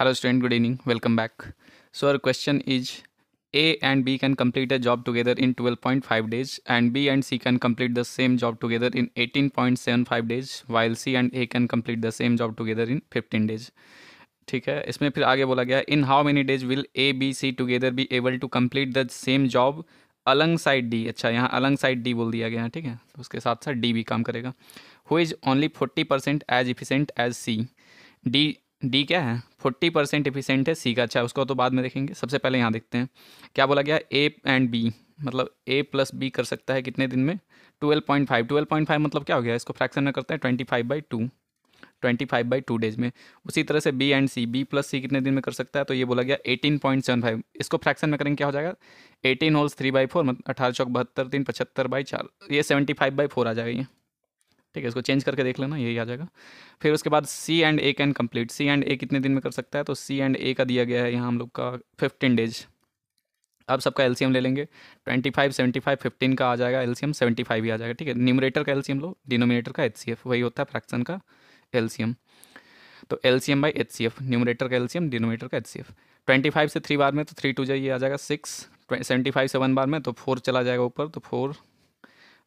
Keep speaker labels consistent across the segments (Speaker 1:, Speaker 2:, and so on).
Speaker 1: Hello student good evening welcome back so our question is A and B can complete a job together in 12.5 days and B and C can complete the same job together in 18.75 days while C and A can complete the same job together in 15 days ठीक है इसमें फिर आगे बोला गया in how many days will A B C together be able to complete the same job Alang alongside D अच्छा यहाँ Alang alongside D बोल दिया गया ठीक है तो उसके साथ साथ डी भी काम करेगा who is only forty percent as efficient as C D D क्या है फोर्टी परसेंट इफिशेंट है सी का अच्छा उसको तो बाद में देखेंगे सबसे पहले यहाँ देखते हैं क्या बोला गया ए एंड बी मतलब ए प्लस बी कर सकता है कितने दिन में twelve point five twelve point five मतलब क्या हो गया इसको फ्रैक्शन में करते हैं twenty five by two twenty five by two days में उसी तरह से B and C B plus C कितने दिन में कर सकता है तो ये बोला गया एटीन पॉइंट सेवन फाइव इसको फ्रैक्शन में करेंगे क्या हो जाएगा eighteen wholes three by four मतलब अठारह चौक बहत्तर तीन पचहत्तर बाई चार ये सेवेंटी फाइव बाई फोर आ जाएगा ये ठीक है इसको चेंज करके देख लेना यही आ जाएगा फिर उसके बाद C and A can complete C and A कितने दिन में कर सकता है तो सी एंड ए का दिया गया है यहाँ हम लोग का फिफ्टीन डेज अब सबका एलसीएम ले लेंगे twenty five seventy five fifteen का आ जाएगा एलसीएम सेवेंटी फाइव ही आ जाएगा ठीक है न्यूमरेटर का एलसीएम लो डिनोमिनेटर का एचसीएफ वही होता है फ्रैक्शन का एलसीएम तो एलसीएम बाई एचसीएफ न्यूमरेटर का एलसीएम डिनोमिनेटर का एचसीएफ ट्वेंटी फाइव से थ्री बार में तो थ्री टू जाइए आ जाएगा सिक्स सेवेंटी फाइव वन बार में तो फोर चला जाएगा ऊपर तो फोर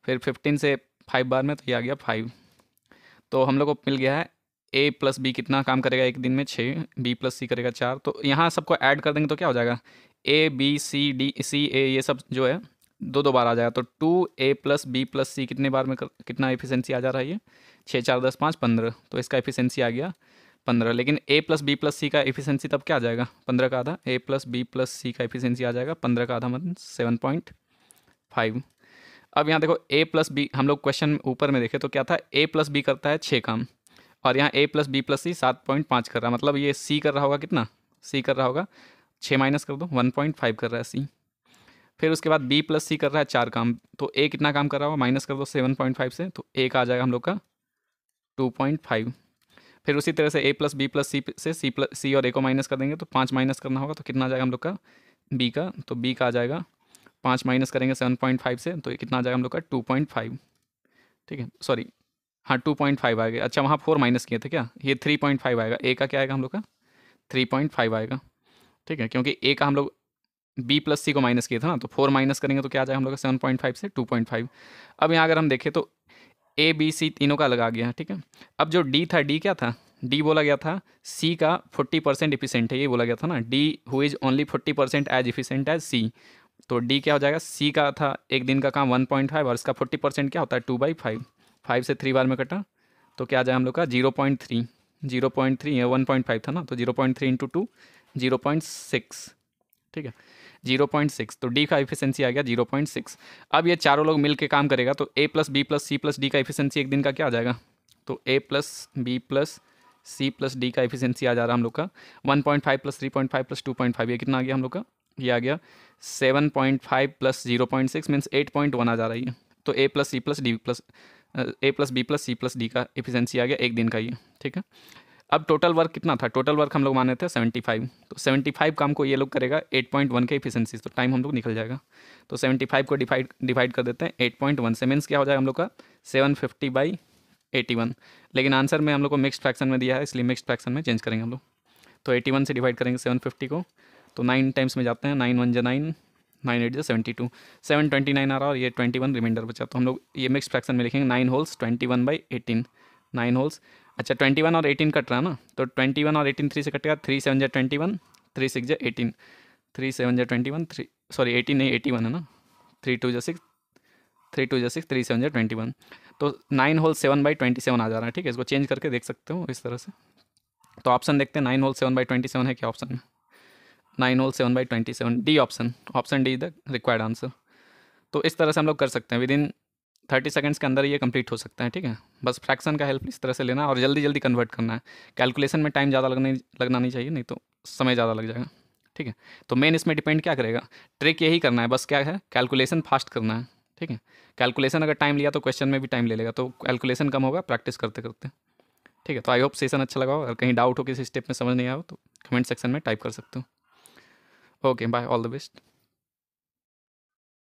Speaker 1: फिर फिफ्टीन से फाइव बार में तो ये आ गया फाइव तो हम लोग को मिल गया है ए प्लस बी कितना काम करेगा एक दिन में छः बी प्लस सी करेगा चार तो यहाँ सबको ऐड कर देंगे तो क्या हो जाएगा ए बी सी डी सी ए ये सब जो है दो दो बार आ जाएगा तो two A plus B plus C कितने बार में कर, कितना एफिशिएंसी आ जा रहा है ये छः चार दस पाँच पंद्रह तो इसका एफिशिएंसी आ गया पंद्रह लेकिन A plus B plus C का एफिशिएंसी तब क्या आ जाएगा पंद्रह का आधा A plus B plus C का एफिशिएंसी आ जाएगा पंद्रह का आधा मतलब सेवन पॉइंट फाइव अब यहाँ देखो ए प्लस बी हम लोग क्वेश्चन ऊपर में देखे तो क्या था ए प्लस बी करता है छः काम और यहाँ A plus B plus C सात पॉइंट पाँच कर रहा है मतलब ये सी कर रहा होगा कितना सी कर रहा होगा छः माइनस कर दो वन पॉइंट फाइव कर रहा है सी फिर उसके बाद बी प्लस सी कर रहा है चार काम तो ए कितना काम कर रहा होगा माइनस कर दो सेवन पॉइंट फाइव से तो ए का आ जाएगा हम लोग का टू पॉइंट फाइव फिर उसी तरह से A plus B plus C से सी प्लस सी और ए को माइनस कर देंगे तो पाँच माइनस करना होगा तो कितना आ जाएगा हम लोग का बी का तो बी का आ जाएगा पाँच माइनस करेंगे सेवन पॉइंट फाइव से तो ये कितना आ जाएगा हम लोग का टू पॉइंट फाइव ठीक है सॉरी हाँ टू पॉइंट फाइव आएगा अच्छा वहाँ फोर माइनस किए थे क्या ये थ्री पॉइंट फाइव आएगा ए का क्या आएगा हम लोग का थ्री पॉइंट फाइव आएगा ठीक है क्योंकि ए का हम लोग बी प्लस सी को माइनस किए थे ना तो फोर माइनस करेंगे तो क्या आ जाएगा हम लोग का सेवन पॉइंट फाइव से टू पॉइंट फाइव अब यहाँ अगर हम देखें तो ए बी सी तीनों का लगा गया ठीक है अब जो डी था डी क्या था डी बोला गया था सी का फोर्टी परसेंट इफिशेंट है ये बोला गया था ना D who is only forty percent as efficient as C तो डी क्या हो जाएगा सी का था एक दिन का काम वन पॉइंट फाइव और इसका फोर्टी परसेंट क्या होता है टू बाई फाइव फाइव से थ्री बार में कटा तो क्या आ जाए हम लोग का zero point three zero point three one point five था ना तो zero point three into two zero point six ठीक है जीरो पॉइंट सिक्स तो डी का एफिशियंसी आ गया जीरो पॉइंट सिक्स अब ये चारों लोग मिलकर काम करेगा तो A plus B plus C plus D का एफिशियंसी एक दिन का क्या आ जाएगा तो A plus B plus C plus D का इफिशियंसी आ जा रहा है हम लोग का one point five plus three point five plus two point five ये कितना आ गया हम लोग का ये आ गया seven point five plus zero point six means eight point one आ जा रही है तो A plus C plus D plus A plus B plus C plus D का एफिशिएंसी आ गया एक दिन का ये ठीक है अब टोटल वर्क कितना था टोटल वर्क हम लोग माने थे 75 तो 75 काम को ये लोग करेगा 8.1 के इफिशेंसी तो टाइम हम लोग निकल जाएगा तो 75 को डिवाइड डिवाइड कर देते हैं 8.1 से मीन्स क्या हो जाएगा हम लोग का 750 फिफ्टी बाई एटी लेकिन आंसर में हम लोग को मिक्सड फ्रैक्शन में दिया है इसलिए मिक्सड फ्रैक्शन में चेंज करेंगे हम लोग तो वन से डिवाइड करेंगे फिफ्टी को तो नाइन टाइम्स में जाते हैं नाइन वन जे नाइन नाइन एट जे seventy two seven twenty nine आ रहा और ये ट्वेंटी वन रिमाइंडर बचा तो हम लोग ये मिक्स फ्रैक्शन में लिखेंगे nine wholes twenty one by eighteen nine wholes अच्छा ट्वेंटी वन और एटीन कट रहा है ना तो ट्वेंटी वन और एटीन थ्री से कटेगा थ्री सेवन जे ट्वेंटी वन थ्री सिक्स जे एटीन थ्री सेवन जे twenty one three sorry eighteen नहीं एटी वन है ना थ्री टू जे सिक्स थ्री टू जे सिक्स थ्री सेवन जे ट्वेंटी वन तो nine whole seven by twenty seven आ जा रहा है ठीक है इसको चेंज करके देख सकते हो इस तरह से तो ऑप्शन देखते हैं nine whole seven by twenty seven है क्या ऑप्शन में nine whole seven by twenty seven D option option D the required answer तो इस तरह से हम लोग कर सकते हैं विद इन थर्टी सेकेंड्स के अंदर ये कंप्लीट हो सकता है ठीक है बस फ्रैक्शन का हेल्प इस तरह से लेना और जल्दी जल्दी कन्वर्ट करना है कैलकुलेशन में टाइम ज़्यादा लगने लगना नहीं चाहिए नहीं तो समय ज़्यादा लग जाएगा ठीक है तो मेन इसमें डिपेंड क्या करेगा ट्रिक यही करना है बस क्या है कैलकुलेशन फास्ट करना है ठीक है कैलकुलेशन अगर टाइम लिया तो क्वेश्चन में भी टाइम ले लेगा तो कैलकुलेशन कम होगा प्रैक्टिस करते करते ठीक है तो आई होप सेशन अच्छा लगा हो अगर कहीं डाउट हो किसी स्टेप में समझ नहीं आया हो तो कमेंट सेक्शन में टाइप कर सकते हो Okay, bye. All the best.